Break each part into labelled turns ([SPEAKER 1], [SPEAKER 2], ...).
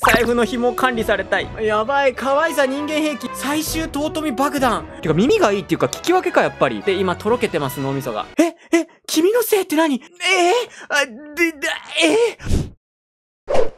[SPEAKER 1] 財布の紐管理されたい。やばい、可愛さ人間兵器、最終尊爆弾。てか耳がいいっていうか聞き分けか、やっぱり。で、今とろけてます、脳みそが。え、え、君のせいって何
[SPEAKER 2] えー、あ、で、だ、えー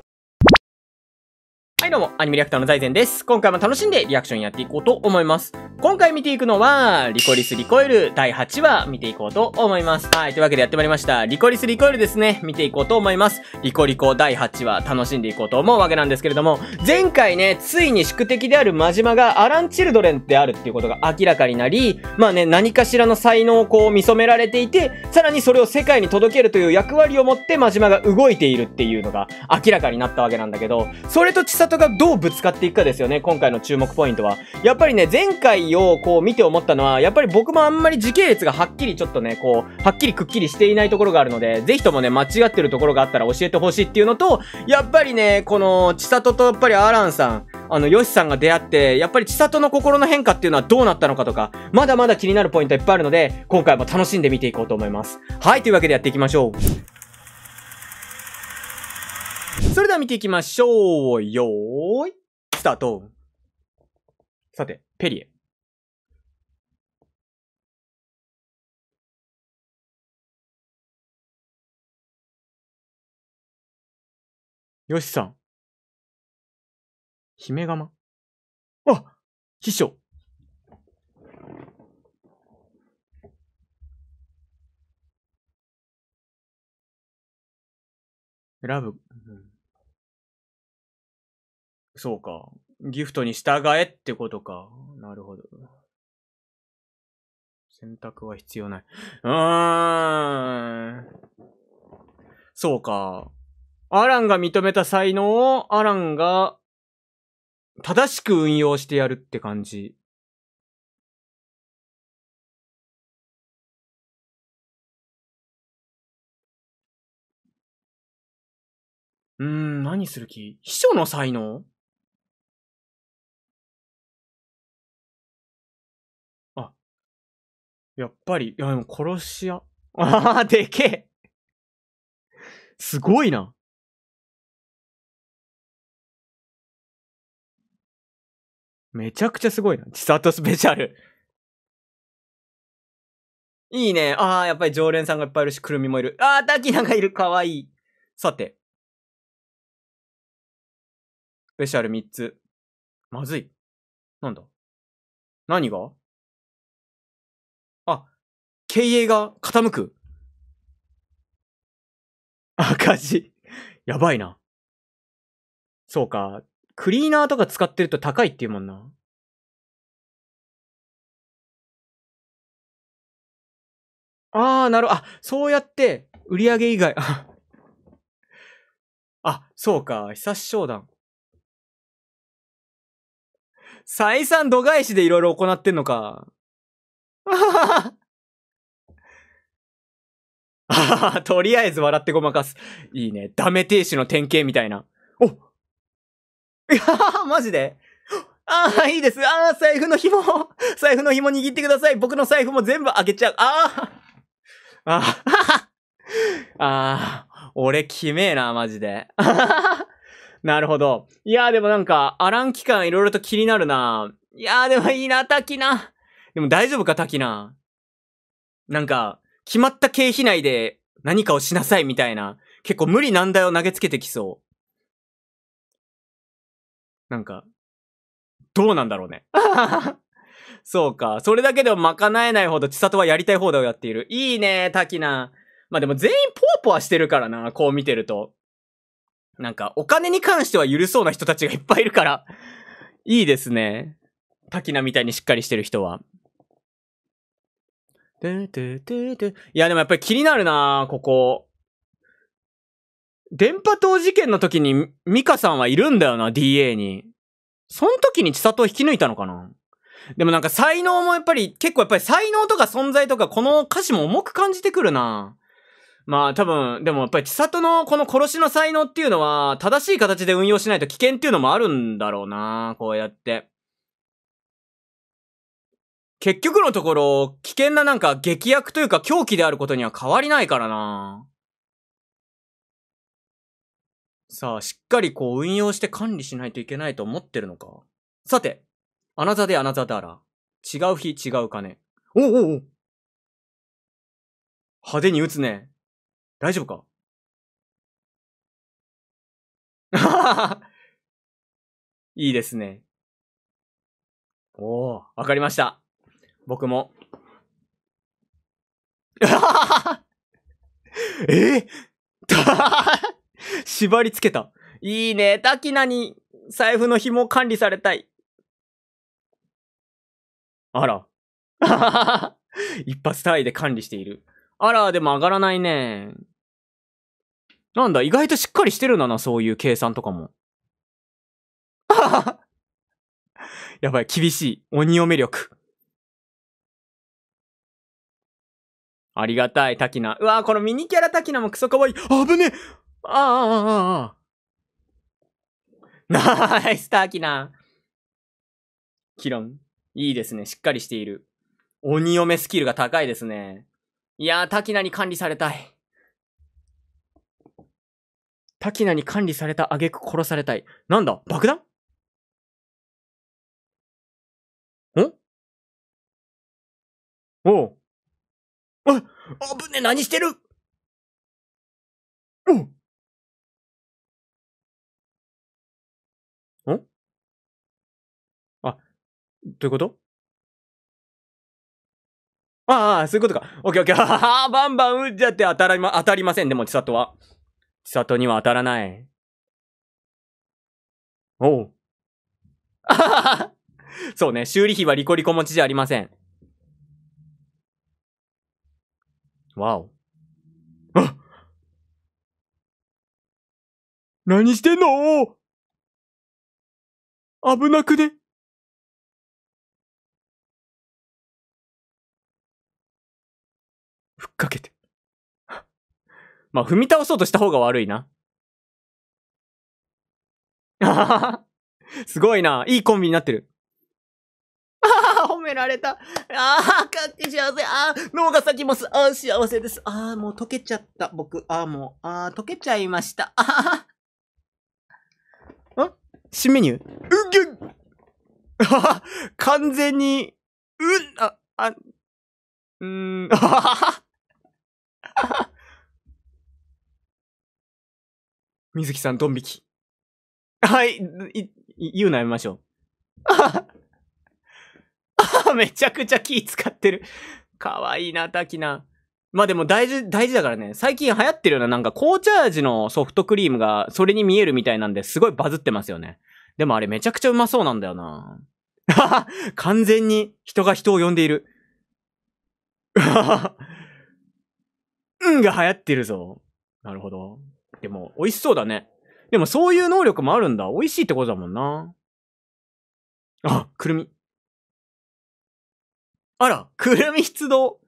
[SPEAKER 1] はいどうも、アニメリアクターの財前です。今回も楽しんでリアクションやっていこうと思います。今回見ていくのは、リコリスリコイル第8話見ていこうと思います。はい、というわけでやってまいりました。リコリスリコイルですね、見ていこうと思います。リコリコ第8話楽しんでいこうと思うわけなんですけれども、前回ね、ついに宿敵であるマジマがアラン・チルドレンであるっていうことが明らかになり、まあね、何かしらの才能をこう見染められていて、さらにそれを世界に届けるという役割を持ってマジマが動いているっていうのが明らかになったわけなんだけど、それと千里トがどうぶつかっていくかですよね、今回の注目ポイントは。やっぱりね、前回をこう見て思ったのは、やっぱり僕もあんまり時系列がはっきりちょっとね、こう、はっきりくっきりしていないところがあるので、ぜひともね、間違ってるところがあったら教えてほしいっていうのと、やっぱりね、この、ちさととやっぱりアランさん、あの、ヨシさんが出会って、やっぱり千里の心の変化っていうのはどうなったのかとか、まだまだ気になるポイントいっぱいあるので、今回も楽しんで見ていこうと思います。はい、というわけでやっていきましょう。それでは見ていきましょ
[SPEAKER 2] う。よーい、スタート。さて、ペリエ。よしさん。姫釜あ秘書選ぶそうか。ギフトに従えってことか。なるほど。
[SPEAKER 1] 選択は必要ない。うーん。そうか。アランが認めた才能をアラン
[SPEAKER 2] が正しく運用してやるって感じ。うーん、何する気秘書の才能やっぱり、いや、でも殺し屋。ああ、でけえすごいな。めちゃくちゃすごいな。さとスペシャル。いいね。ああ、やっぱり常連さんがいっぱいいるし、くるみもいる。ああ、ダキナがいる。かわいい。さて。スペシャル3つ。まずい。なんだ何が経営が傾く赤字。やばいな。そうか。クリーナーとか使ってると高いっていうもんな。ああ、なる、あ、そうやって、売り上げ以外。あ、そうか、久し商談。採算度外視でいろいろ行ってんのか。
[SPEAKER 1] とりあえず笑ってごまかす。いいね。ダメ停止の典型みたいな。おいやー、マジでああ、いいです。ああ、財布の紐。財布の紐握ってください。僕の財布も全部開けちゃう。ああ。あ あ。ああ。俺、きめえな、マジで。なるほど。いやーでもなんか、アラン期間いろいろと気になるな。いやーでもいいな、滝な。でも大丈夫か、滝な。なんか、決まった経費内で何かをしなさいみたいな、結構無理難題を投げつけてきそう。なんか、どうなんだろうね。そうか。それだけでも賄えないほど千里はやりたい放題をやっている。いいね、滝な。まあでも全員ポワポワしてるからな、こう見てると。なんか、お金に関しては許そうな人たちがいっぱいいるから。いいですね。滝なみたいにしっかりしてる人は。いや、でもやっぱり気になるなここ。電波塔事件の時にミカさんはいるんだよな、DA に。その時に千里を引き抜いたのかなでもなんか才能もやっぱり、結構やっぱり才能とか存在とかこの歌詞も重く感じてくるなまあ多分、でもやっぱり千里のこの殺しの才能っていうのは正しい形で運用しないと危険っていうのもあるんだろうなこうやって。結局のところ、危険ななんか劇薬というか狂気であることには変わりないからな。さあ、しっかりこう運用して管理しないといけないと思ってるのか。さて、あなたであなただら。違う日
[SPEAKER 2] 違う金。おおお派手に打つね。大丈夫かあはは。いいですね。おお、わかりました。僕も。
[SPEAKER 1] え 縛り付けた。いいね。たきなに財布の紐管理されたい。あら。一発単位で管理している。あら、でも上がらないね。なんだ、意外としっかりしてるんだな、そういう計算とかも。
[SPEAKER 2] やばい、厳しい。鬼嫁力。ありがたい、タキナ。うわーこのミニキャラ
[SPEAKER 1] タキナもクソかわいい。あぶねえあああああナイス、タキナ。キロン。いいですね。しっかりしている。鬼嫁スキルが高いですね。いやー、タキナに管理されたい。
[SPEAKER 2] タキナに管理された挙句殺されたい。なんだ爆弾んおう。あ、あぶね、何してるんあ、どういうことああ、そういうことか。オッケーオッケー。ははバンバン打っちゃって当たりま、当
[SPEAKER 1] たりません。でも、千里は。千里には当たらない。
[SPEAKER 2] おう。あ
[SPEAKER 1] ははそうね、修理費はリコリコ持ちじゃありません。
[SPEAKER 2] わお。あ何してんの危なくね。ふっかけて。まあ、踏み倒そうとした方が悪いな。あは
[SPEAKER 1] は。すごいな。いいコンビになってる。められた。ああ、かって幸せ。ああ、脳が咲きます。ああ、幸せです。ああ、もう溶けちゃった。僕、ああ、もう、ああ、溶けちゃいました。ああ。ん新メニュ
[SPEAKER 2] ーうぎゅあ完全に、うん、あ、あ、うん、あはは。水木さん、ドン引き。はい、
[SPEAKER 1] い、言うのやめましょう。めちゃくちゃ気使ってる。かわいいな、滝な。まあでも大事、大事だからね。最近流行ってるような、なんか紅茶味のソフトクリームがそれに見えるみたいなんですごいバズってますよね。でもあれめちゃくちゃうまそうなんだよな。完全に人が人を呼んでいる。うんが流行ってる
[SPEAKER 2] ぞ。なるほど。でも、美味しそうだね。でもそういう能力もあるんだ。美味しいってことだもんな。あ、くるみ。あら、くるみ出動。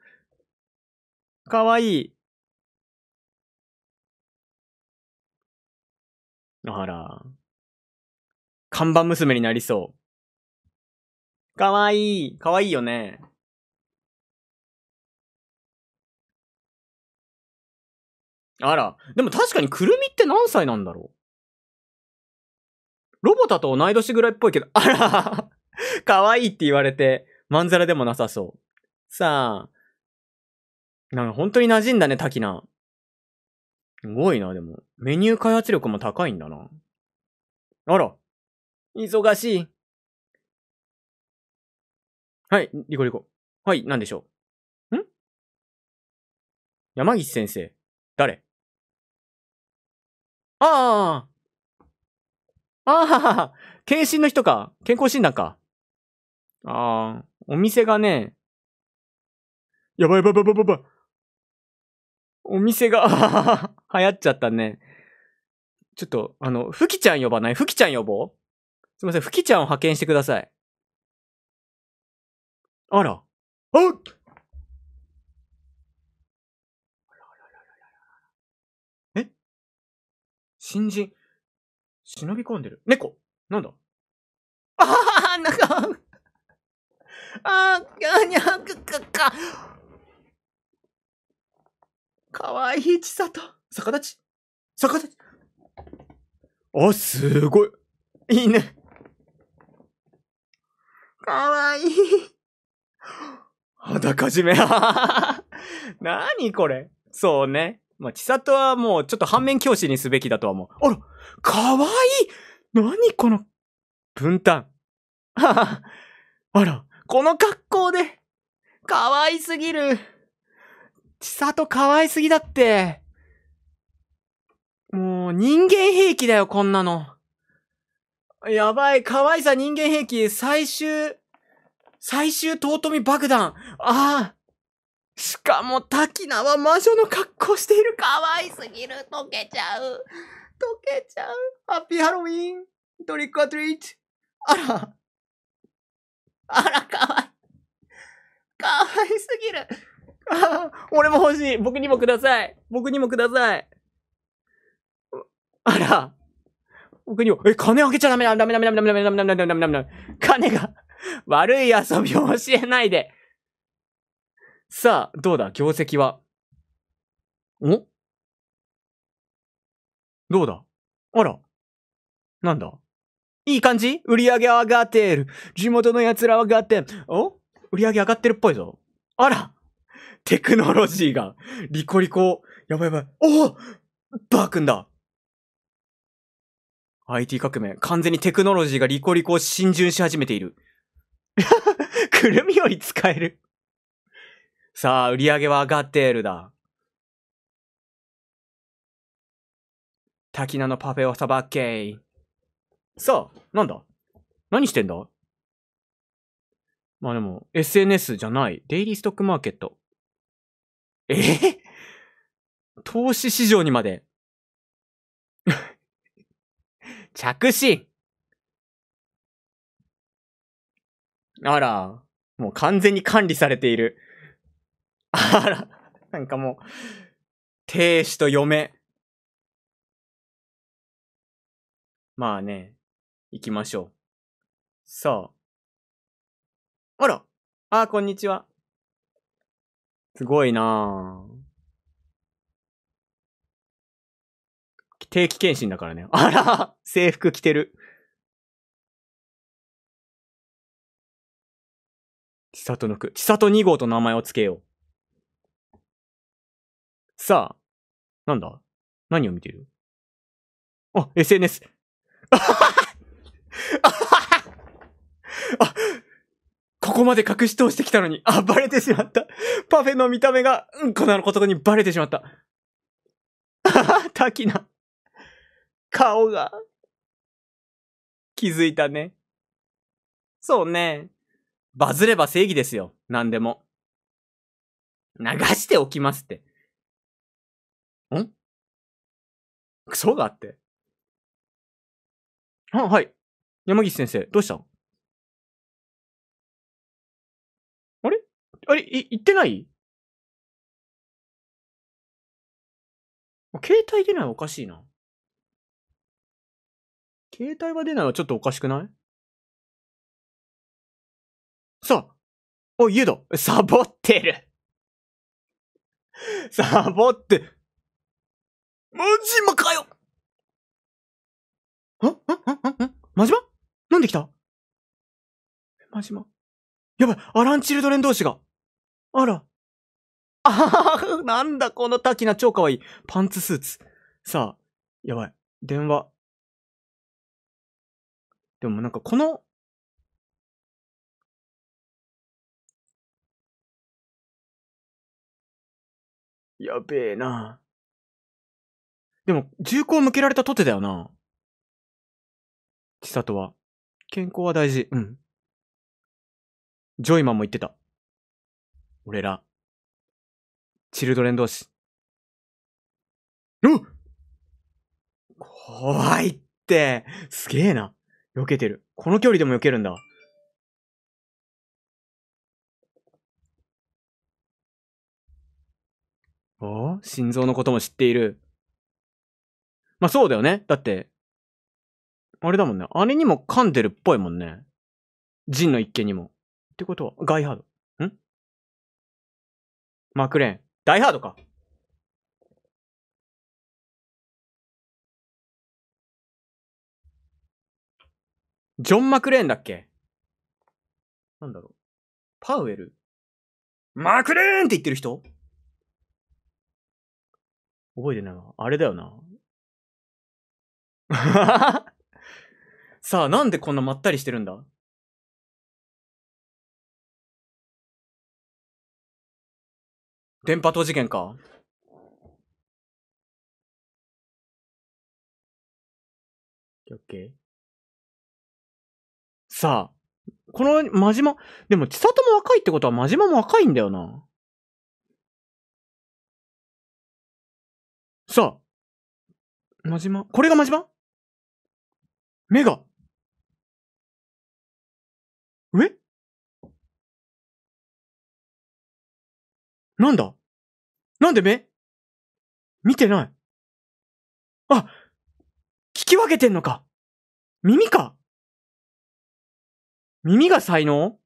[SPEAKER 2] かわいい。あら。看板娘になりそう。かわいい。かわいいよね。あら。でも確かにくるみって何歳なんだろ
[SPEAKER 1] うロボタと同い年ぐらいっぽいけど、あらかわいいって言われて、まんざらでもなさそう。さあ、なんか本当に馴染んだね、滝な。
[SPEAKER 2] すごいな、でも。メニュー開発力も高いんだな。あら。忙しい。はい、リコリコ。はい、なんでしょう。ん山岸先生。誰ああ。ああ、検診の人か。健康診断か。ああ、お店がね、やばいやばいやばいやばい。お店が
[SPEAKER 1] 流行っちゃったね。ちょっと、あの、ふきちゃん呼ばないふきちゃん呼ぼ
[SPEAKER 2] うすいません、ふきちゃんを派遣してください。あら。あっえ新人。忍び込んでる。猫なんだあははは、なんかあー、にゃゃくか、か。かわいい、ちさと。逆立ち。逆立ち。あ、すごい。いいね。かわいい。
[SPEAKER 1] だかじめ。な にこれ。そうね。まあ、ちさとはもうちょっと反面教師にすべきだとは思う。あら、かわいい。なにこの、分担。はは。あら、この格好で、可
[SPEAKER 2] 愛すぎる。ち
[SPEAKER 1] さと可愛すぎだって。もう人間兵器だよ、こんなの。やばい、かわいさ人間兵器、最終、最終尊み爆弾。ああ。しかも、滝名は魔女の格好している。可愛すぎる。溶けちゃう。溶けちゃう。ハッピーハロウィン。トリックアトリート。あら。あら、かわいい。かわいすぎる。あ 俺も欲しい。僕にもください。僕にもください。あら。僕にも、え、金あげちゃダメだ、ダメダメダメダメダメダメダメダメダメダメ。金が、悪い遊びを教えないで。
[SPEAKER 2] さあ、どうだ業績は。んどうだあら。なんだ
[SPEAKER 1] いい感じ売り上げ上がってる。地元の奴ら上がってお売り上げ上がってるっぽいぞ。あらテクノロジーが、リコリコ、やばいやばい。おおバーくだ !IT 革命。完全にテクノロジーがリコリコを浸潤し始めている。くるみより使えるさあ、売り上げは上がってるだ。滝菜のパフェをさばけー。さあ、なんだ何してんだまあでも、SNS じゃない。デイリーストックマーケット。えー、投資
[SPEAKER 2] 市場にまで。着信あら、もう完全に管理されている。あら、なんかもう、亭主と嫁。まあね、行きましょう。さあ。あらあー、こんにちは。すごいなぁ。定期検診だからね。あら制服着てる。千里の句。千里2号と名前を付けよう。さあ。
[SPEAKER 1] なんだ何を見てるあ、SNS。あ、ここまで隠し通してきたのに、あ、バレてしまった。パフェの見た目が、うんこなのことにバレてしまった。あはは、滝な。顔が。気づいたね。そうね。バズれば正義ですよ。何
[SPEAKER 2] でも。流しておきますって。んクソがあって。あ、はい。山岸先生、どうしたあれあれ、い、行ってない携帯出ないおかしいな。携帯は出ないはちょっとおかしくないさあお、家だサボってる サボって、マジマかよんんんんんマジマんできたマジマ。やばい、アランチルドレン同士が。あら。あはなんだこのタキナ超かわいい。パンツスーツ。さあ、やばい。電話。でもなんかこの、やべえな。でも、銃口向けられたとてだよな。千里は。健康は大事。うん。ジョイマンも言ってた。俺ら、チルドレン同士。うん怖いって。すげえな。避けてる。この距離でも避けるんだ。お心臓のことも知っている。まあそうだよね。だって、あれだもんね。あれにも噛んでるっぽいもんね。ジンの一件にも。ってことは、ガイハード。んマクレーン。ダイハードか。ジョン・マクレーンだっけなんだろう。パウエルマクレーンって言ってる人覚えてないわ。あれだよな。さあ、なんでこんなまったりしてるんだ電波塔事件か。オッケー。さあ、この真島、でも千里も若いってことは真島も若いんだよな。さあ、真島、これが真島目がえなんだなんで目見てない。あ聞き分けてんのか耳か耳が才能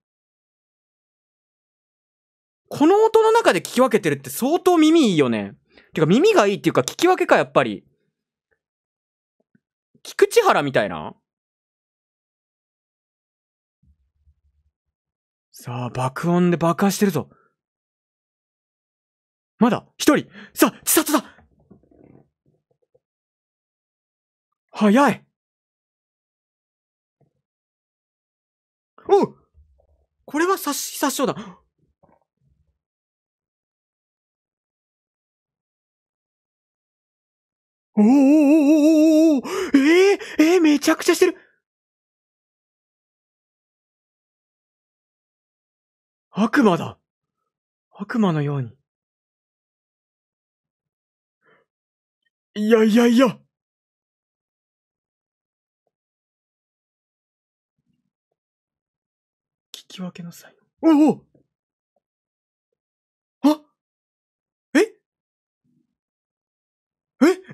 [SPEAKER 2] この音の中で聞き分けてるって相当耳いいよね。てか耳がいいっていうか聞き分けか、やっぱり。菊池原みたいなさあ、爆音で爆破してるぞ。まだ、一人さあ、自殺だ早いおうこれは殺し、殺傷だおおおおおおええー、えめちゃくちゃしてる悪魔だ悪魔のように。いやいやいや聞き分けのさい。おおあええ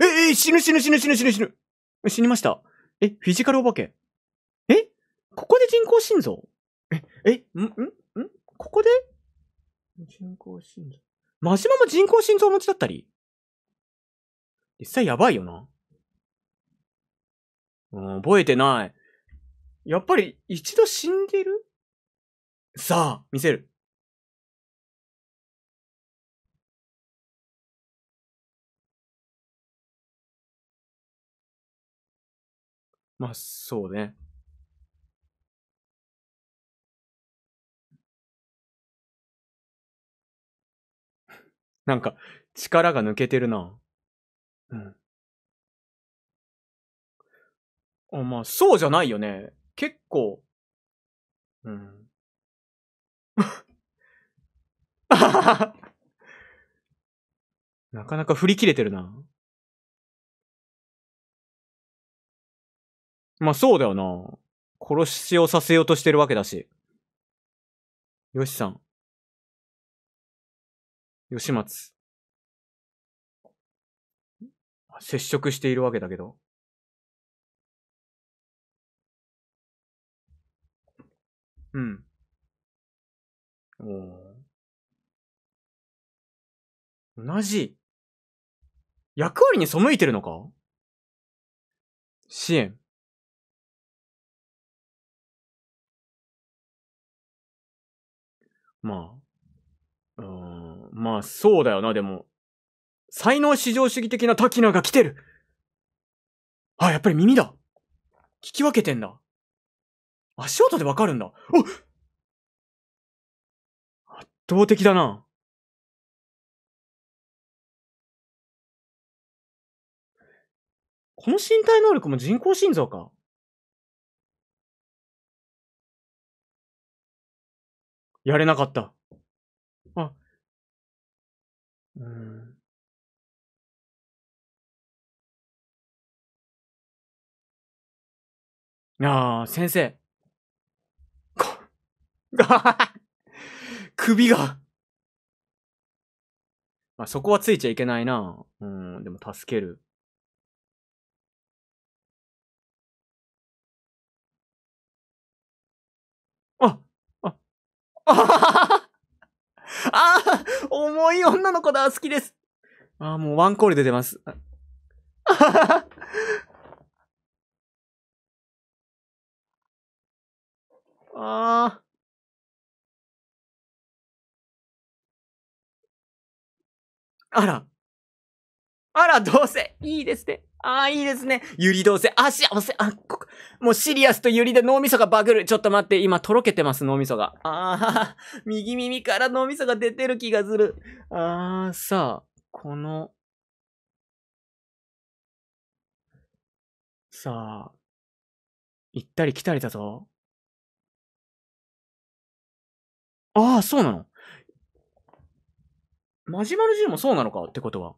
[SPEAKER 2] ええ死ぬ死ぬ死ぬ死ぬ死ぬ死ぬ死にました。え、フィジカルお化け。えここで人工心臓え、え、ん、んここで人工心臓。マジマも人工心臓持ちだったり
[SPEAKER 1] 実際やばいよな。うん、覚えてない。
[SPEAKER 2] やっぱり一度死んでるさあ、見せる。まあ、そうね。なんか、力が抜けてるな。うん。あまあ、そうじゃないよね。結構。うん。なかなか振り切れてるな。まあそうだよな。殺しをさせようとしてるわけだし。よしさん。吉松。接触しているわけだけど。うん。お同じ。役割に背いてるのか支援。まあ、うん、まあ、そうだよな、でも。才能至上主義的なタキナが来てるあ、やっぱり耳だ聞き分けてんだ。足音でわかるんだ。お圧倒的だな。この身体能力も人工心臓か。やれなかった。うん。ああ、先生。こ、首が。まあ、そこはついちゃいけないな。うん、でも助ける。あ、あ、あはははああ重い女の子だ好きです
[SPEAKER 1] ああ、もうワンコール出てます。
[SPEAKER 2] あああ。あら。あら、どうせ、いいですね。ああ、いいですね。ゆりどうせ、あ、幸せ、あ、ここ、もうシリアスとゆ
[SPEAKER 1] りで脳みそがバグる。ちょっと待って、今、とろけてます、脳みそが。ああ、右耳から脳
[SPEAKER 2] みそが出てる気がする。ああ、さあ、この、さあ、行ったり来たりだぞ。ああ、そうなのマジマルジュもそうなのかってことは。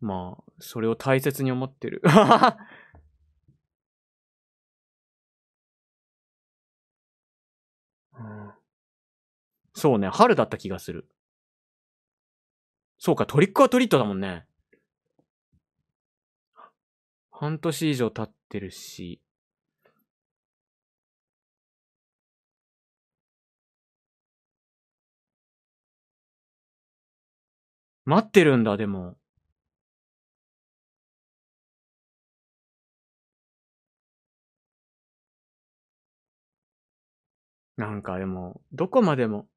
[SPEAKER 2] まあ、それを大切に思ってる。うん、そうね、春だった気がする。そうか、トリックはトリートだもんね。半年以上経ってるし。待ってるんだ、でも。なんかでも、どこまでも、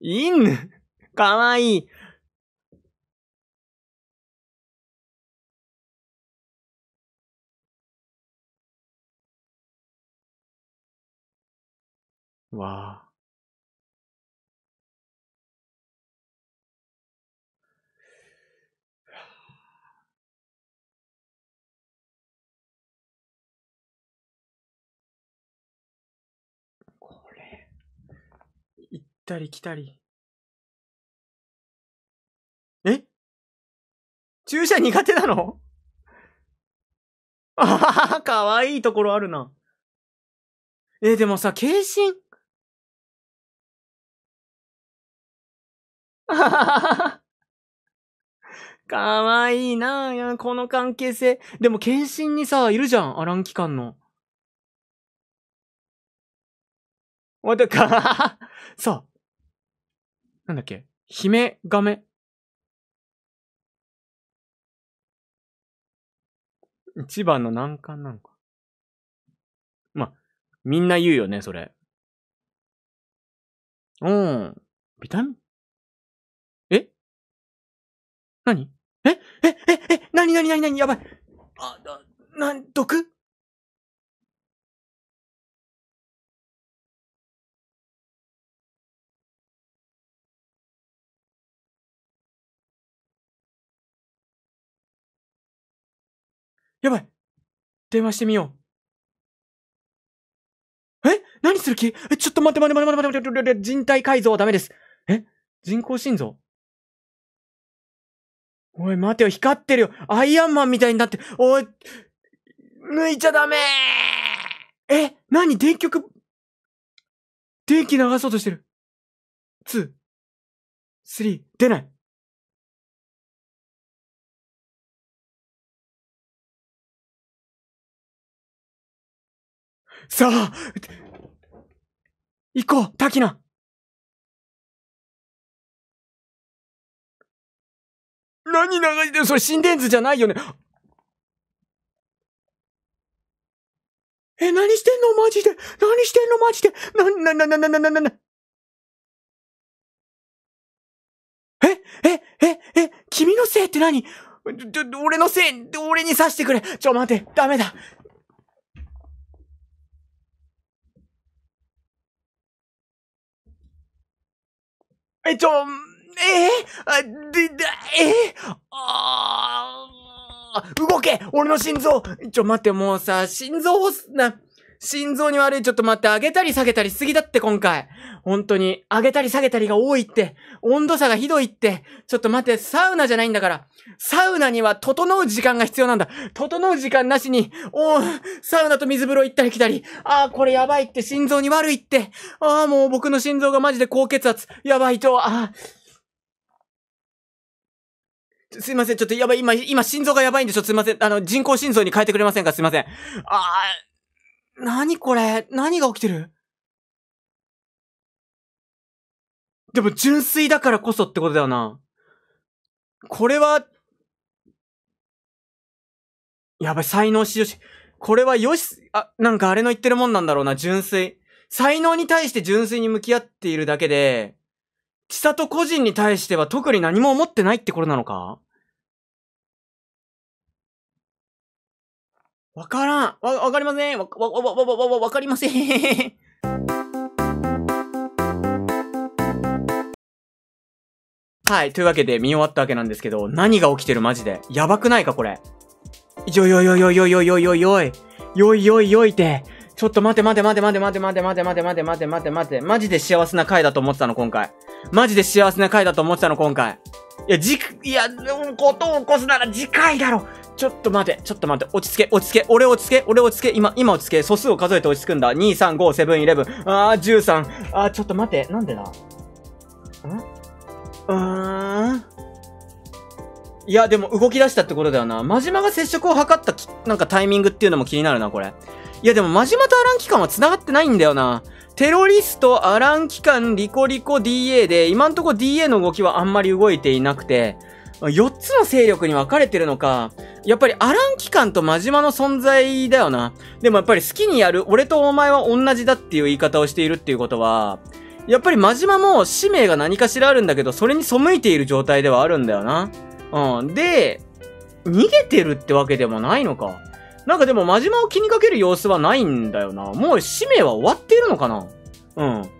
[SPEAKER 2] イン かわいいわあ。ったり来たり。え注射苦手なの あはは、かわいいところあるな。え、でもさ、軽心。あははは。かわいいなぁ、この関係性。でも、検診にさ、いるじゃん、アラン機関の。わたか、そ う。なんだっけ姫ガメ一番の難関なのか。まあ、みんな言うよね、それ。うん。ビタミンえ何ええええ何何何何やばいあ、な、毒やばい電話してみよう。え何する気え、ちょっと待って待って待って待って待って待って人体改造はダメです。え人工心臓
[SPEAKER 1] おい、待てよ、光ってるよ。アイアンマンみたいになって、おい、抜
[SPEAKER 2] いちゃダメーえ何電極、電気流そうとしてる。2、3、出ない。さあ行こう滝菜。何流してるそれ心電図じゃないよねえ、何してんのマジで何してんのマジでな、な、な、な、な、な、な、な。え、え、え、え、君のせいって何俺のせい、俺にさしてくれ。ちょ、待て、ダメだ。えっと、えー、で、で、えー、あ
[SPEAKER 1] ー、動け俺の心臓ちょ、待って、もうさ、心臓を、な、心臓に悪い。ちょっと待って、上げたり下げたりしすぎだって今回。本当に。上げたり下げたりが多いって。温度差がひどいって。ちょっと待って、サウナじゃないんだから。サウナには整う時間が必要なんだ。整う時間なしに、おサウナと水風呂行ったり来たり。ああ、これやばいって。心臓に悪いって。ああ、もう僕の心臓がマジで高血圧。やばいと。ああ。すいません、ちょっとやばい、今、今、心臓がやばいんでしょすいません。あの、人工心臓に変えてくれませんかすいません。あ
[SPEAKER 2] あ。何これ何が起きてるでも純粋だからこそってことだよな。これは、やばい、才能しよし。
[SPEAKER 1] これはよし、あ、なんかあれの言ってるもんなんだろうな、純粋。才能に対して純粋に向き合っているだけで、千里個人に対しては特に何も思ってないってことなの
[SPEAKER 2] かわからん。わ、わかりません。わ、わ、わ、わ、わ、わ、わかりません。
[SPEAKER 1] はい。というわけで見終わったわけなんですけど、何が起きてるマジで。やばくないかこれ。よいよいよいよいよいよいよいよいよい。よいよいよいって。ちょっと待て待て待て待て待て待て待て待て待て待て待て待て。マジで幸せな回だと思ってたの今回。マジで幸せな回だと思ってたの今回。いや、じ、いや、ことを起こすなら次回だろちょっと待て、ちょっと待て、落ち着け、落ち着け、俺落ち着け、俺落ち着け、今、今落ち着け、素数を数えて落ち着くんだ。2、3、5、7、11。あー、13。あー、ちょっと待て、なんでだんうーん。いや、でも動き出したってことだよな。真島が接触を図ったなんかタイミングっていうのも気になるな、これ。いや、でも真島とアラン機関は繋がってないんだよな。テロリスト、アラン機関、リコリコ、DA で、今んとこ DA の動きはあんまり動いていなくて、4つの勢力に分かれてるのか。やっぱりアラン機関と真島の存在だよな。でもやっぱり好きにやる、俺とお前は同じだっていう言い方をしているっていうことは、やっぱり真島も使命が何かしらあるんだけど、それに背いている状態ではあるんだよな。うん。で、逃げてるってわけでもないのか。なんかでも真島を気にかける様子はないんだよな。もう使命は終わっているのかなうん。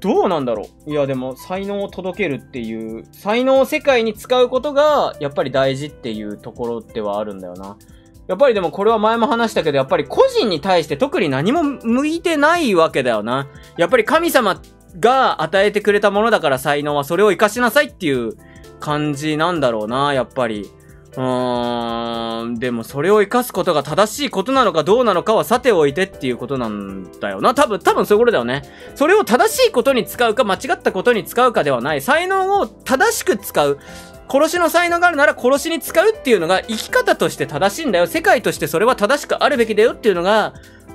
[SPEAKER 1] どうなんだろういや、でも、才能を届けるっていう、才能を世界に使うことが、やっぱり大事っていうところではあるんだよな。やっぱりでもこれは前も話したけど、やっぱり個人に対して特に何も向いてないわけだよな。やっぱり神様が与えてくれたものだから才能はそれを活かしなさいっていう感じなんだろうな、やっぱり。うーん、でもそれを活かすことが正しいことなのかどうなのかはさておいてっていうことなんだよな。多分、多分そういうことだよね。それを正しいことに使うか間違ったことに使うかではない。才能を正しく使う。殺しの才能があるなら殺しに使うっていうのが生き方として正しいんだよ。世界としてそれは正しくあるべきだよっていうのが、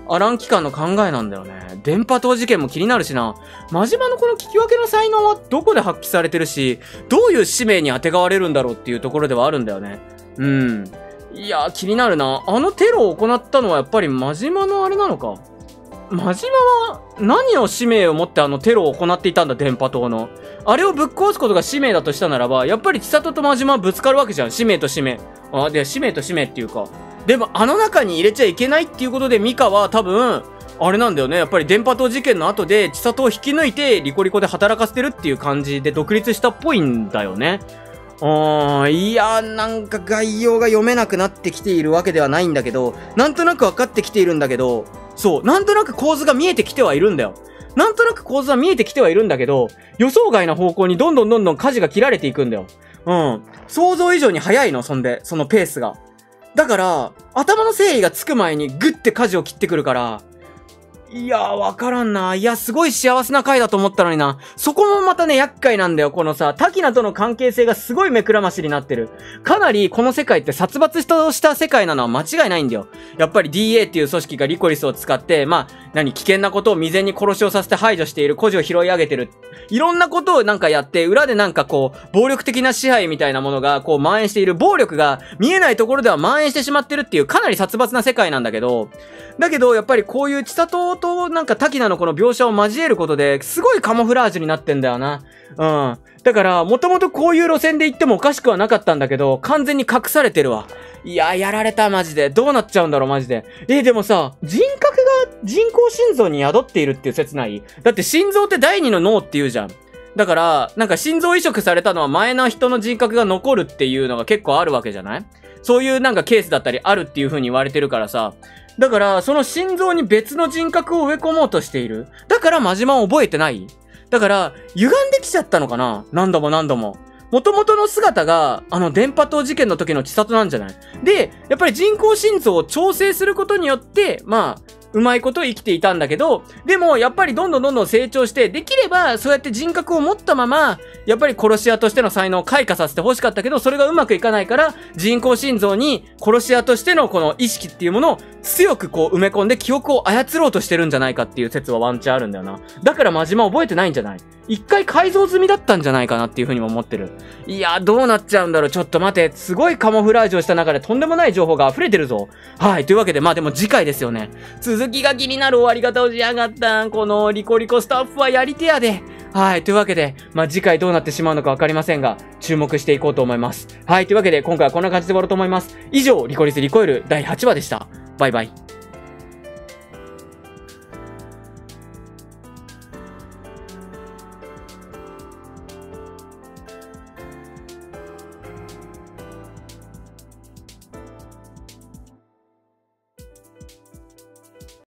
[SPEAKER 1] アラン機関の考えなんだよね。電波塔事件も気になるしな。真島のこの聞き分けの才能はどこで発揮されてるし、どういう使命に当てがわれるんだろうっていうところではあるんだよね。うん。いや気になるな。あのテロを行ったのはやっぱり真島のあれなのか。真島は何を使命を持ってあのテロを行っていたんだ、電波塔の。あれをぶっ壊すことが使命だとしたならば、やっぱり千里と真島はぶつかるわけじゃん。使命と使命。あ、で、使命と使命っていうか。でもあの中に入れちゃいけないっていうことでミカは多分、あれなんだよね。やっぱり電波塔事件の後で千里を引き抜いてリコリコで働かせてるっていう感じで独立したっぽいんだよね。うーん、いやなんか概要が読めなくなってきているわけではないんだけど、なんとなく分かってきているんだけど、そう、なんとなく構図が見えてきてはいるんだよ。なんとなく構図は見えてきてはいるんだけど、予想外な方向にどんどんどんどん舵が切られていくんだよ。うん。想像以上に早いの、そんで、そのペースが。だから、頭の誠意がつく前にグッて舵を切ってくるから、いやー、わからんな。いや、すごい幸せな回だと思ったのにな。そこもまたね、厄介なんだよ。このさ、タキナとの関係性がすごい目くらましになってる。かなり、この世界って殺伐とした世界なのは間違いないんだよ。やっぱり DA っていう組織がリコリスを使って、まあ、何、危険なことを未然に殺しをさせて排除している、孤児を拾い上げてる。いろんなことをなんかやって、裏でなんかこう、暴力的な支配みたいなものが、こう、蔓延している。暴力が見えないところでは蔓延してしまってるっていう、かなり殺伐な世界なんだけど、だけど、やっぱりこういう千里となんか滝名のこの描写を交えることで、すごいカモフラージュになってんだよな。うん。だから、もともとこういう路線で行ってもおかしくはなかったんだけど、完全に隠されてるわ。いや、やられた、マジで。どうなっちゃうんだろう、マジで。えでもさ、人格が人工心臓に宿っているっていう説ないだって心臓って第二の脳っていうじゃん。だから、なんか心臓移植されたのは前の人の人格が残るっていうのが結構あるわけじゃないそういうなんかケースだったりあるっていう風に言われてるからさ、だから、その心臓に別の人格を植え込もうとしている。だから、真島を覚えてないだから、歪んできちゃったのかな何度も何度も。元々の姿が、あの、電波塔事件の時の千里なんじゃないで、やっぱり人工心臓を調整することによって、まあ、うまいこと生きていたんだけど、でもやっぱりどんどんどんどん成長して、できればそうやって人格を持ったまま、やっぱり殺し屋としての才能を開花させて欲しかったけど、それがうまくいかないから、人工心臓に殺し屋としてのこの意識っていうものを強くこう埋め込んで記憶を操ろうとしてるんじゃないかっていう説はワンチャンあるんだよな。だから真島覚えてないんじゃない一回改造済みだったんじゃないかなっていうふうにも思ってる。いや、どうなっちゃうんだろう。ちょっと待て。すごいカモフラージュをした中でとんでもない情報が溢れてるぞ。はい。というわけで、まあでも次回ですよね。続きが気になる終わり方をしやがったこのリコリコスタッフはやり手やで。はい。というわけで、まあ、次回どうなってしまうのかわかりませんが、注目していこうと思います。はい。というわけで、今回はこんな感じで終わろうと思います。以上、リコリスリコイル第8話でした。バイバイ。